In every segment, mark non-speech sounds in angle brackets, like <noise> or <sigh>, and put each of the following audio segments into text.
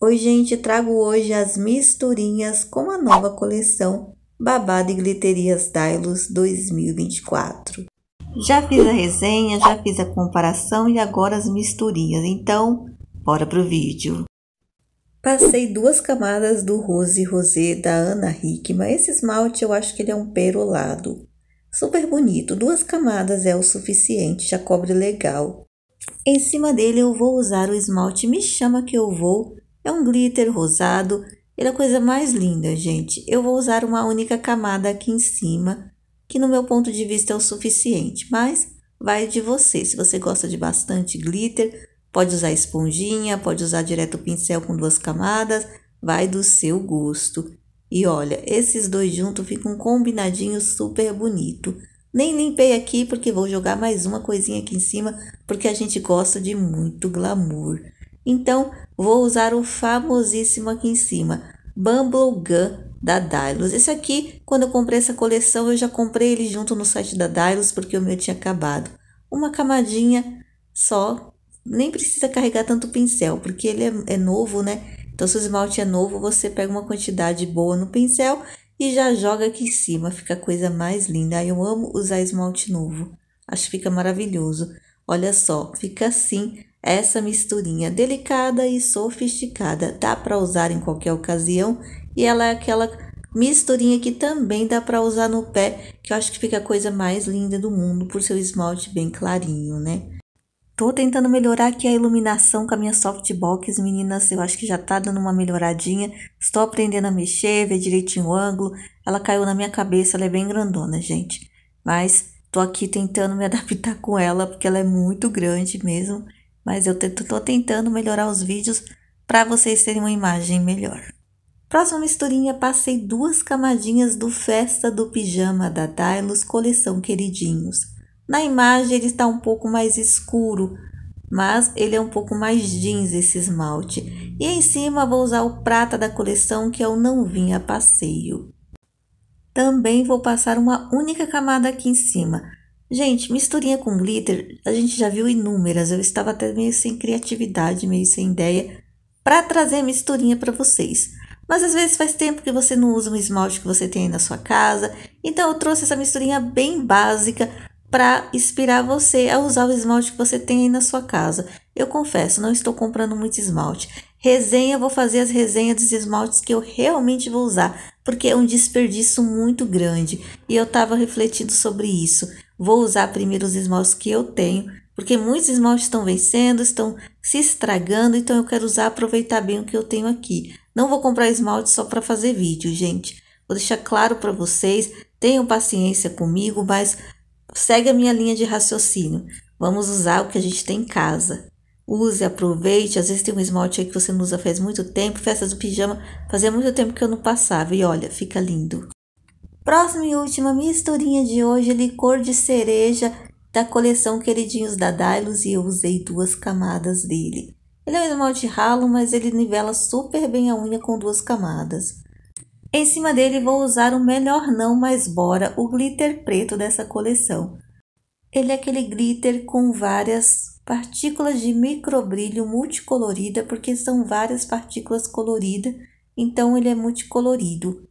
Oi, gente, trago hoje as misturinhas com a nova coleção Babado e Gliterias Dylos 2024. Já fiz a resenha, já fiz a comparação e agora as misturinhas, então bora pro vídeo. Passei duas camadas do Rose Rosé da Ana Hickman. Esse esmalte eu acho que ele é um perolado. Super bonito, duas camadas é o suficiente, já cobre legal. Em cima dele eu vou usar o esmalte Me Chama Que Eu Vou é um glitter rosado. Ele é a coisa mais linda, gente. Eu vou usar uma única camada aqui em cima, que no meu ponto de vista é o suficiente, mas vai de você. Se você gosta de bastante glitter, pode usar esponjinha, pode usar direto o pincel com duas camadas, vai do seu gosto. E olha, esses dois juntos ficam um combinadinho super bonito. Nem limpei aqui porque vou jogar mais uma coisinha aqui em cima, porque a gente gosta de muito glamour. Então, vou usar o famosíssimo aqui em cima, Bumble Gun da Dylos. Esse aqui, quando eu comprei essa coleção, eu já comprei ele junto no site da Dylos, porque o meu tinha acabado. Uma camadinha só, nem precisa carregar tanto pincel, porque ele é, é novo, né? Então, se o esmalte é novo, você pega uma quantidade boa no pincel e já joga aqui em cima, fica a coisa mais linda. Eu amo usar esmalte novo, acho que fica maravilhoso. Olha só, fica assim essa misturinha delicada e sofisticada dá para usar em qualquer ocasião e ela é aquela misturinha que também dá para usar no pé, que eu acho que fica a coisa mais linda do mundo por seu esmalte bem clarinho, né? Tô tentando melhorar aqui a iluminação com a minha softbox, meninas. Eu acho que já tá dando uma melhoradinha. Estou aprendendo a mexer, ver direitinho o ângulo. Ela caiu na minha cabeça, ela é bem grandona, gente. Mas tô aqui tentando me <laughs> adaptar com ela, porque ela é muito grande mesmo mas eu estou tentando melhorar os vídeos para vocês terem uma imagem melhor. Próxima misturinha, passei duas camadinhas do Festa do Pijama da Dylos, coleção Queridinhos. Na imagem ele está um pouco mais escuro, mas ele é um pouco mais jeans esse esmalte. E em cima vou usar o prata da coleção que eu não vinha passeio. Também vou passar uma única camada aqui em cima, Gente, misturinha com glitter, a gente já viu inúmeras. Eu estava até meio sem criatividade, meio sem ideia para trazer misturinha para vocês. Mas às vezes faz tempo que você não usa um esmalte que você tem aí na sua casa. Então eu trouxe essa misturinha bem básica para inspirar você a usar o esmalte que você tem aí na sua casa. Eu confesso, não estou comprando muito esmalte. Resenha, vou fazer as resenhas dos esmaltes que eu realmente vou usar, porque é um desperdício muito grande. E eu estava refletindo sobre isso. Vou usar primeiro os esmaltes que eu tenho, porque muitos esmaltes estão vencendo, estão se estragando, então eu quero usar, aproveitar bem o que eu tenho aqui. Não vou comprar esmalte só para fazer vídeo, gente. Vou deixar claro para vocês, tenham paciência comigo, mas segue a minha linha de raciocínio. Vamos usar o que a gente tem em casa. Use, aproveite. Às vezes tem um esmalte aí que você não usa faz muito tempo. festas do pijama, fazia muito tempo que eu não passava. E olha, fica lindo. Próxima e última misturinha de hoje, licor de cereja da coleção Queridinhos da Dailos e eu usei duas camadas dele. Ele é um esmalte ralo, mas ele nivela super bem a unha com duas camadas. Em cima dele vou usar o melhor não, mas bora, o glitter preto dessa coleção. Ele é aquele glitter com várias partículas de microbrilho multicolorida, porque são várias partículas coloridas, então ele é multicolorido.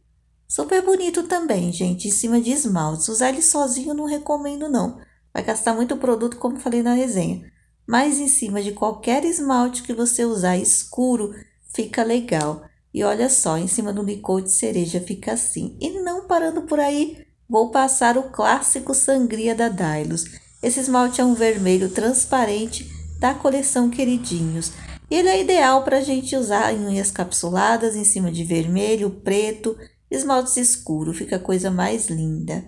Super bonito também, gente, em cima de esmalte. Usar ele sozinho não recomendo não. Vai gastar muito produto, como falei na resenha. Mas em cima de qualquer esmalte que você usar escuro, fica legal. E olha só, em cima do licor de cereja fica assim. E não parando por aí, vou passar o clássico sangria da Dylos. Esse esmalte é um vermelho transparente da coleção Queridinhos. Ele é ideal para a gente usar em unhas capsuladas, em cima de vermelho, preto Esmaltes escuro, fica a coisa mais linda.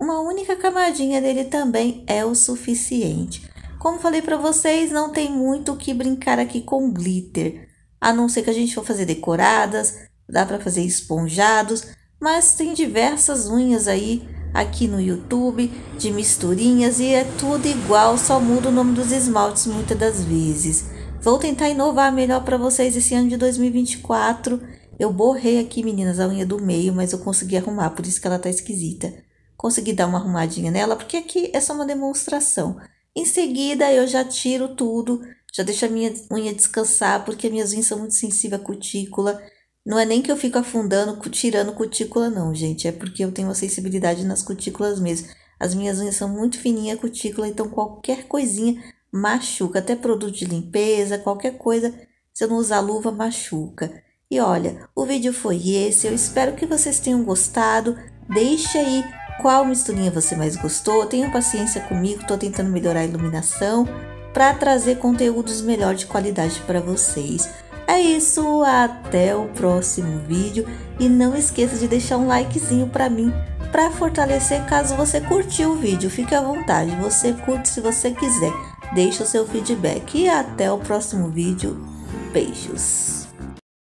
Uma única camadinha dele também é o suficiente. Como falei para vocês, não tem muito o que brincar aqui com glitter. A não ser que a gente for fazer decoradas, dá para fazer esponjados, mas tem diversas unhas aí aqui no YouTube de misturinhas e é tudo igual, só muda o nome dos esmaltes muitas das vezes. Vou tentar inovar melhor para vocês esse ano de 2024 eu borrei aqui, meninas, a unha do meio, mas eu consegui arrumar, por isso que ela tá esquisita. Consegui dar uma arrumadinha nela, porque aqui é só uma demonstração. Em seguida, eu já tiro tudo, já deixo a minha unha descansar, porque minhas unhas são muito sensíveis à cutícula. Não é nem que eu fico afundando, tirando cutícula, não, gente. É porque eu tenho uma sensibilidade nas cutículas mesmo. As minhas unhas são muito fininhas a cutícula, então qualquer coisinha machuca. Até produto de limpeza, qualquer coisa, se eu não usar luva, machuca. E olha, o vídeo foi esse. Eu espero que vocês tenham gostado. Deixa aí qual misturinha você mais gostou. Tenha paciência comigo, estou tentando melhorar a iluminação para trazer conteúdos melhor de qualidade para vocês. É isso, até o próximo vídeo e não esqueça de deixar um likezinho para mim para fortalecer caso você curtiu o vídeo. Fique à vontade, você curte se você quiser. Deixe o seu feedback e até o próximo vídeo. Beijos.